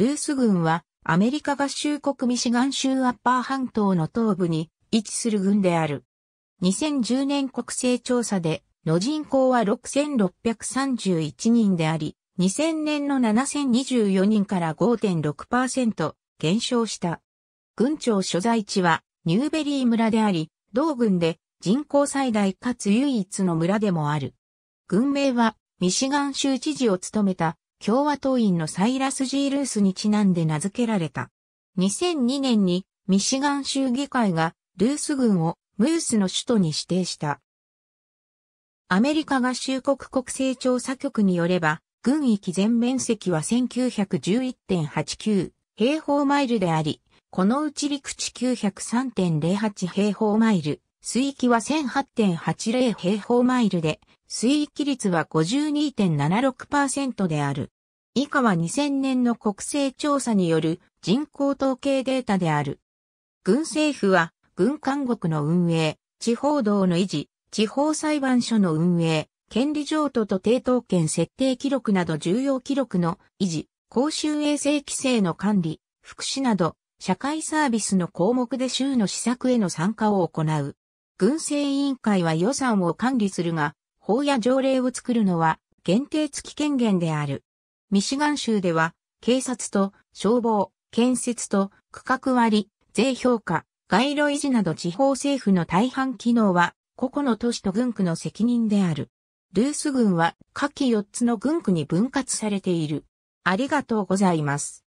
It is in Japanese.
ルース軍はアメリカ合衆国ミシガン州アッパー半島の東部に位置する軍である。2010年国勢調査での人口は6631人であり、2000年の7024人から5.6%減少した。軍庁所在地はニューベリー村であり、同軍で人口最大かつ唯一の村でもある。軍名はミシガン州知事を務めた共和党員のサイラス・ジールースにちなんで名付けられた。2002年にミシガン州議会がルース軍をムースの首都に指定した。アメリカ合衆国国勢調査局によれば、軍域全面積は1911.89平方マイルであり、このうち陸地903.08平方マイル、水域は18.80平方マイルで、水域率は52.76%である。以下は2000年の国勢調査による人口統計データである。軍政府は、軍監獄の運営、地方道の維持、地方裁判所の運営、権利譲渡と抵当権設定記録など重要記録の維持、公衆衛生規制の管理、福祉など、社会サービスの項目で州の施策への参加を行う。軍政委員会は予算を管理するが、法や条例を作るのは限定付き権限である。ミシガン州では、警察と消防、建設と区画割、税評価、街路維持など地方政府の大半機能は、個々の都市と軍区の責任である。ルース軍は下記4つの軍区に分割されている。ありがとうございます。